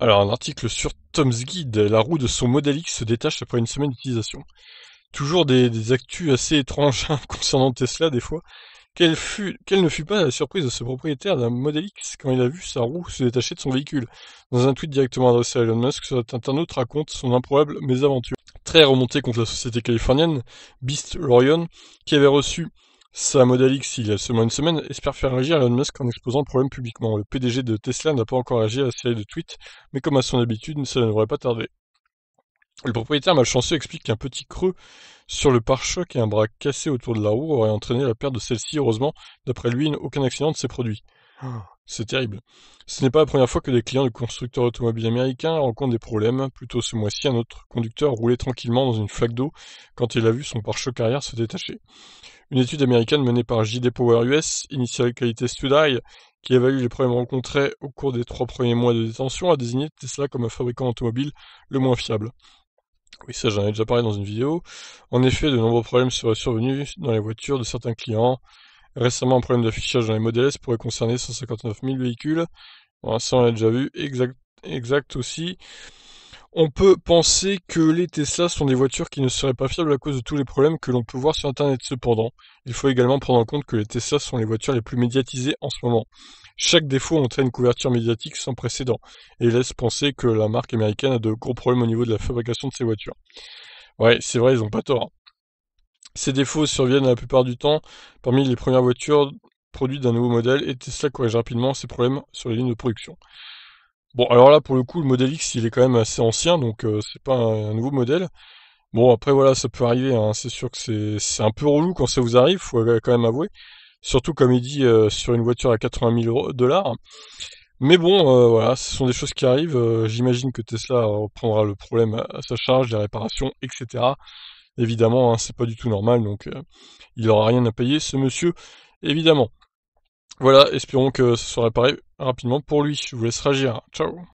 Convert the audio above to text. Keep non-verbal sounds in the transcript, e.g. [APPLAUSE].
Alors, un article sur Tom's Guide, la roue de son Model X se détache après une semaine d'utilisation. Toujours des, actus assez étranges hein, [LAUGHS] concernant Tesla des fois. Quelle, ne fut pas la surprise de ce propriétaire d'un Model X quand il a vu sa roue se détacher de son véhicule Dans un tweet directement adressé à Elon Musk, cet internaute raconte son improbable mésaventure. Très remonté contre la société californienne, Beast Lorion, qui avait reçu sa modèle X, il y a seulement une semaine, espère faire réagir Elon Musk en exposant le problème publiquement. Le PDG de Tesla n'a pas encore réagi à la série de tweets, mais comme à son habitude, cela ne devrait pas tarder. Le propriétaire malchanceux explique qu'un petit creux sur le pare-choc et un bras cassé autour de la roue auraient entraîné la perte de celle-ci. Heureusement, d'après lui, aucun accident ne s'est produit. [GASPS] C'est terrible. Ce n'est pas la première fois que des clients de constructeurs automobiles américains rencontrent des problèmes. Plutôt ce mois-ci, un autre conducteur roulait tranquillement dans une flaque d'eau quand il a vu son pare-choc arrière se détacher. Une étude américaine menée par JD Power US, Initial Quality Study, qui évalue les problèmes rencontrés au cours des trois premiers mois de détention, a désigné Tesla comme un fabricant automobile le moins fiable. Oui, ça j'en ai déjà parlé dans une vidéo. En effet, de nombreux problèmes seraient survenus dans les voitures de certains clients. Récemment, un problème d'affichage dans les modèles S pourrait concerner 159 000 véhicules. Bon, ça on l'a déjà vu, exact, exact aussi. On peut penser que les Tesla sont des voitures qui ne seraient pas fiables à cause de tous les problèmes que l'on peut voir sur Internet. Cependant, il faut également prendre en compte que les Tesla sont les voitures les plus médiatisées en ce moment. Chaque défaut entraîne une couverture médiatique sans précédent et laisse penser que la marque américaine a de gros problèmes au niveau de la fabrication de ses voitures. Ouais, c'est vrai, ils n'ont pas tort. Hein. Ces défauts surviennent la plupart du temps parmi les premières voitures produites d'un nouveau modèle et Tesla corrige rapidement ces problèmes sur les lignes de production. Bon, alors là, pour le coup, le modèle X, il est quand même assez ancien, donc euh, c'est pas un, nouveau modèle. Bon, après, voilà, ça peut arriver, hein, c'est sûr que c'est un peu relou quand ça vous arrive, faut quand même avouer. Surtout, comme il dit, euh, sur une voiture à 80 000 dollars. Mais bon, euh, voilà, ce sont des choses qui arrivent. J'imagine que Tesla reprendra le problème à, sa charge, les réparations, etc. Évidemment, hein, c'est pas du tout normal, donc il aura rien à payer, ce monsieur, évidemment. Voilà, espérons que ça soit réparé rapidement pour lui. Je vous laisse réagir. Ciao